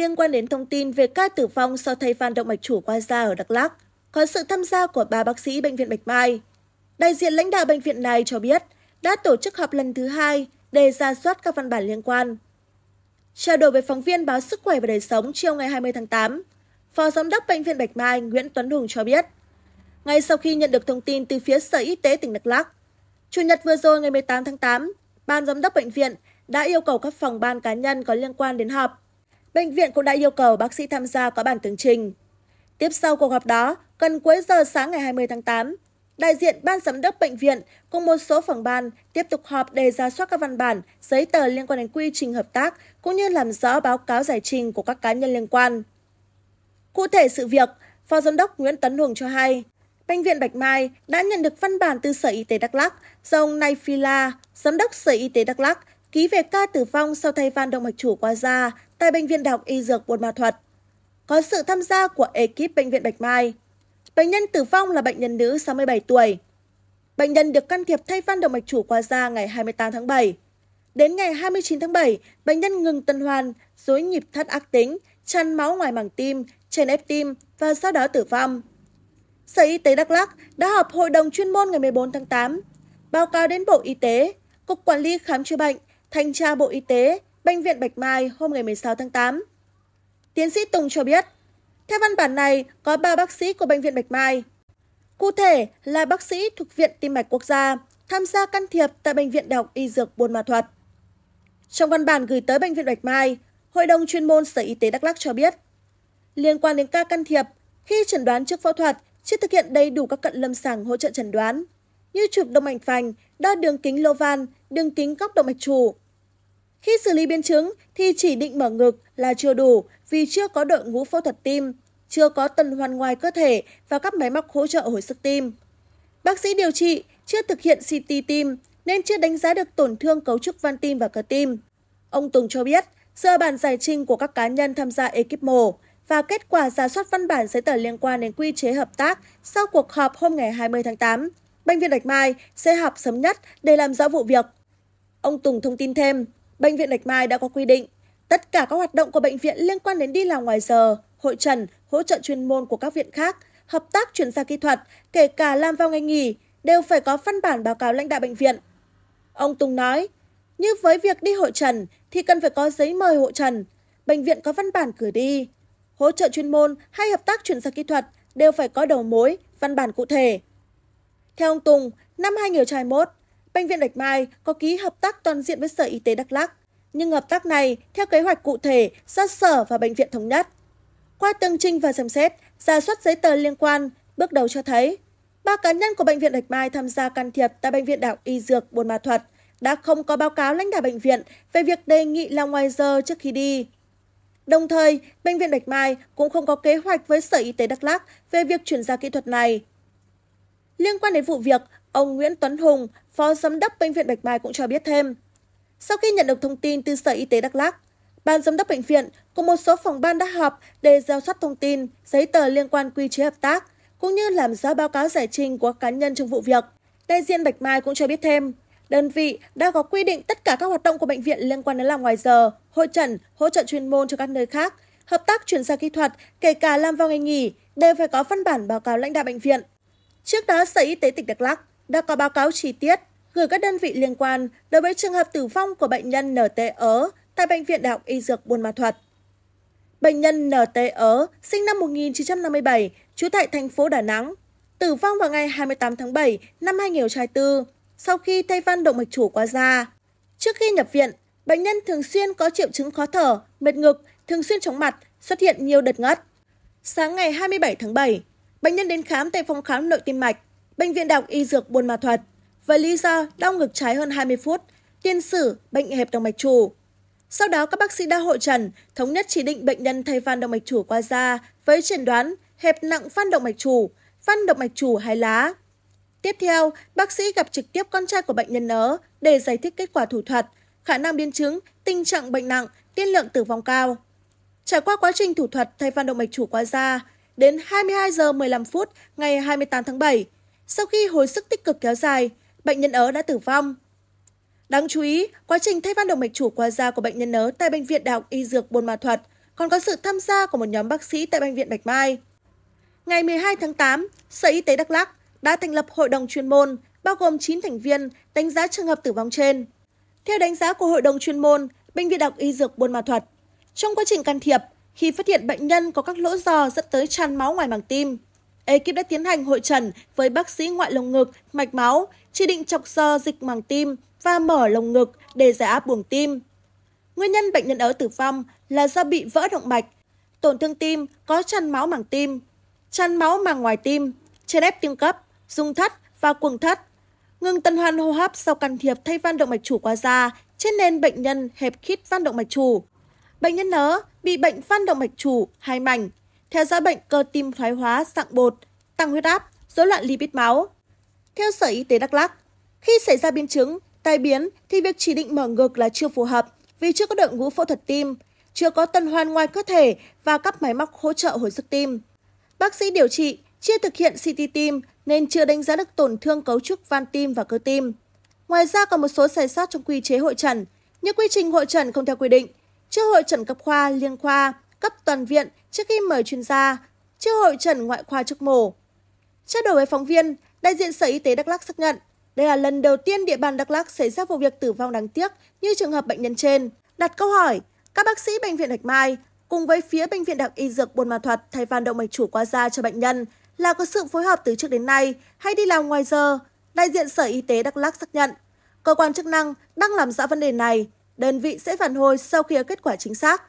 liên quan đến thông tin về ca tử vong sau thay van động mạch chủ qua da ở đắk lắc có sự tham gia của ba bác sĩ bệnh viện bạch mai đại diện lãnh đạo bệnh viện này cho biết đã tổ chức họp lần thứ hai để ra soát các văn bản liên quan trao đổi với phóng viên báo sức khỏe và đời sống chiều ngày 20 tháng 8 phó giám đốc bệnh viện bạch mai nguyễn tuấn hùng cho biết ngay sau khi nhận được thông tin từ phía sở y tế tỉnh đắk lắc chủ nhật vừa rồi ngày 18 tháng 8 ban giám đốc bệnh viện đã yêu cầu các phòng ban cá nhân có liên quan đến họp bệnh viện cũng đã yêu cầu bác sĩ tham gia có bản tường trình tiếp sau cuộc họp đó gần cuối giờ sáng ngày 20 tháng 8 đại diện ban giám đốc bệnh viện cùng một số phòng ban tiếp tục họp để ra soát các văn bản giấy tờ liên quan đến quy trình hợp tác cũng như làm rõ báo cáo giải trình của các cá nhân liên quan cụ thể sự việc phó giám đốc nguyễn tấn hùng cho hay Bệnh viện Bạch Mai đã nhận được văn bản từ Sở Y tế Đắk Lắk do ông Nay Phila, giám đốc Sở Y tế Đắk Lắk, ký về ca tử vong sau thay van động mạch chủ qua da tại Bệnh viện Đại học Y Dược Buôn Ma Thuật. Có sự tham gia của ekip Bệnh viện Bạch Mai. Bệnh nhân tử vong là bệnh nhân nữ 67 tuổi. Bệnh nhân được can thiệp thay van động mạch chủ qua da ngày 28 tháng 7. Đến ngày 29 tháng 7, bệnh nhân ngừng tuần hoàn, rối nhịp thất ác tính, chăn máu ngoài màng tim, chèn ép tim và sau đó tử vong. Sở Y tế Đắk lắc đã họp hội đồng chuyên môn ngày 14 tháng 8, báo cáo đến Bộ Y tế, Cục Quản lý Khám chữa bệnh, Thanh tra Bộ Y tế Bệnh viện Bạch Mai hôm ngày 16 tháng 8. Tiến sĩ Tùng cho biết, theo văn bản này có 3 bác sĩ của Bệnh viện Bạch Mai. Cụ thể là bác sĩ thuộc Viện Tim Mạch Quốc gia tham gia can thiệp tại Bệnh viện Đại học Y Dược Buôn Ma Thuật. Trong văn bản gửi tới Bệnh viện Bạch Mai, Hội đồng chuyên môn Sở Y tế Đắk Lắc cho biết, liên quan đến ca can thiệp, khi chẩn đoán trước phẫu thuật, chưa thực hiện đầy đủ các cận lâm sàng hỗ trợ chẩn đoán, như chụp động mạch vành, đo đường kính lô van, đường kính góc động mạch chủ, khi xử lý biến chứng thì chỉ định mở ngực là chưa đủ vì chưa có đội ngũ phẫu thuật tim chưa có tần hoàn ngoài cơ thể và các máy móc hỗ trợ hồi sức tim bác sĩ điều trị chưa thực hiện ct tim nên chưa đánh giá được tổn thương cấu trúc van tim và cơ tim ông tùng cho biết dựa bản giải trình của các cá nhân tham gia ekip mổ và kết quả giả soát văn bản giấy tờ liên quan đến quy chế hợp tác sau cuộc họp hôm ngày 20 tháng 8, Bệnh viện Bạch Mai sẽ họp sớm nhất để làm rõ vụ việc. Ông Tùng thông tin thêm, bệnh viện bạch mai đã có quy định tất cả các hoạt động của bệnh viện liên quan đến đi làm ngoài giờ hội trần hỗ trợ chuyên môn của các viện khác hợp tác chuyển giao kỹ thuật kể cả làm vào ngày nghỉ đều phải có văn bản báo cáo lãnh đạo bệnh viện ông tùng nói như với việc đi hội trần thì cần phải có giấy mời hội trần bệnh viện có văn bản cử đi hỗ trợ chuyên môn hay hợp tác chuyển giao kỹ thuật đều phải có đầu mối văn bản cụ thể theo ông tùng năm hai hai nghìn mươi một bệnh viện bạch mai có ký hợp tác toàn diện với sở y tế đắk lắc nhưng hợp tác này theo kế hoạch cụ thể do sở và bệnh viện thống nhất qua tương trình và xem xét giả soát giấy tờ liên quan bước đầu cho thấy ba cá nhân của bệnh viện bạch mai tham gia can thiệp tại bệnh viện đạo y dược buôn ma thuật đã không có báo cáo lãnh đạo bệnh viện về việc đề nghị là ngoài giờ trước khi đi Đồng thời, Bệnh viện Bạch Mai cũng không có kế hoạch với Sở Y tế Đắk Lắc về việc chuyển giao kỹ thuật này. Liên quan đến vụ việc, Ông Nguyễn Tuấn Hùng, Phó Giám đốc Bệnh viện Bạch Mai cũng cho biết thêm. Sau khi nhận được thông tin từ Sở Y tế Đắk Lắk, Ban Giám đốc Bệnh viện cùng một số phòng ban đã họp để giao soát thông tin, giấy tờ liên quan quy chế hợp tác, cũng như làm rõ báo cáo giải trình của cá nhân trong vụ việc. Đại diện Bạch Mai cũng cho biết thêm, đơn vị đã có quy định tất cả các hoạt động của bệnh viện liên quan đến làm ngoài giờ, hội trần, hỗ trợ chuyên môn cho các nơi khác, hợp tác chuyển giao kỹ thuật, kể cả làm vào ngày nghỉ, đều phải có văn bản báo cáo lãnh đạo bệnh viện. Trước đó, Sở Y tế tỉnh Đắk Lắk đã có báo cáo chi tiết gửi các đơn vị liên quan đối với trường hợp tử vong của bệnh nhân NTớ e tại Bệnh viện Đại học Y Dược Buôn Ma Thuật. Bệnh nhân NTớ e sinh năm 1957, trú tại thành phố Đà Nẵng, tử vong vào ngày 28 tháng 7 năm 2024 sau khi thay van động mạch chủ qua da. Trước khi nhập viện, bệnh nhân thường xuyên có triệu chứng khó thở, mệt ngực, thường xuyên chóng mặt, xuất hiện nhiều đợt ngất. Sáng ngày 27 tháng 7, bệnh nhân đến khám tại phòng khám nội tim mạch Bệnh viện Đại Y Dược Buôn Ma Thuật với lý do đau ngực trái hơn 20 phút, tiên sử bệnh hẹp động mạch chủ. Sau đó các bác sĩ đã hội trần, thống nhất chỉ định bệnh nhân thay van động mạch chủ qua da với chẩn đoán hẹp nặng van động mạch chủ, van động mạch chủ hai lá. Tiếp theo, bác sĩ gặp trực tiếp con trai của bệnh nhân nớ để giải thích kết quả thủ thuật, khả năng biến chứng, tình trạng bệnh nặng, tiên lượng tử vong cao. Trải qua quá trình thủ thuật thay van động mạch chủ qua da, đến 22 giờ 15 phút ngày 28 tháng 7, sau khi hồi sức tích cực kéo dài bệnh nhân ớ đã tử vong đáng chú ý quá trình thay van động mạch chủ qua da của bệnh nhân ớ tại bệnh viện đại học y dược buôn ma thuật còn có sự tham gia của một nhóm bác sĩ tại bệnh viện bạch mai ngày 12 tháng 8 sở y tế đắk lắc đã thành lập hội đồng chuyên môn bao gồm 9 thành viên đánh giá trường hợp tử vong trên theo đánh giá của hội đồng chuyên môn bệnh viện đại học y dược buôn ma thuật trong quá trình can thiệp khi phát hiện bệnh nhân có các lỗ giò dẫn tới tràn máu ngoài màng tim ekip đã tiến hành hội trần với bác sĩ ngoại lồng ngực mạch máu chỉ định chọc sơ dịch màng tim và mở lồng ngực để giải áp buồng tim nguyên nhân bệnh nhân ớ tử vong là do bị vỡ động mạch tổn thương tim có chăn máu màng tim chăn máu màng ngoài tim chèn ép tim cấp dung thắt và cuồng thắt ngừng tuần hoàn hô hấp sau can thiệp thay van động mạch chủ qua da trên nền bệnh nhân hẹp khít van động mạch chủ bệnh nhân nớ bị bệnh van động mạch chủ hai mảnh theo dõi bệnh cơ tim thoái hóa dạng bột, tăng huyết áp, dối loạn lipid máu. Theo Sở Y tế Đắk lắc khi xảy ra biến chứng, tai biến thì việc chỉ định mở ngực là chưa phù hợp vì chưa có đội ngũ phẫu thuật tim, chưa có tân hoan ngoài cơ thể và các máy móc hỗ trợ hồi sức tim. Bác sĩ điều trị chưa thực hiện CT tim nên chưa đánh giá được tổn thương cấu trúc van tim và cơ tim. Ngoài ra còn một số sai sót trong quy chế hội trần, như quy trình hội trần không theo quy định, chưa hội trần cấp khoa, liên khoa, cấp toàn viện trước khi mời chuyên gia chưa hội trần ngoại khoa trước mổ. Trao đổi với phóng viên, đại diện Sở Y tế Đắk lắc xác nhận đây là lần đầu tiên địa bàn Đắk lắc xảy ra vụ việc tử vong đáng tiếc như trường hợp bệnh nhân trên. Đặt câu hỏi, các bác sĩ bệnh viện Hạch Mai cùng với phía bệnh viện đặc Y Dược Buôn Ma Thuật thay van động mạch chủ qua da cho bệnh nhân là có sự phối hợp từ trước đến nay hay đi làm ngoài giờ? Đại diện Sở Y tế Đắk lắc xác nhận, cơ quan chức năng đang làm rõ vấn đề này, đơn vị sẽ phản hồi sau khi có kết quả chính xác.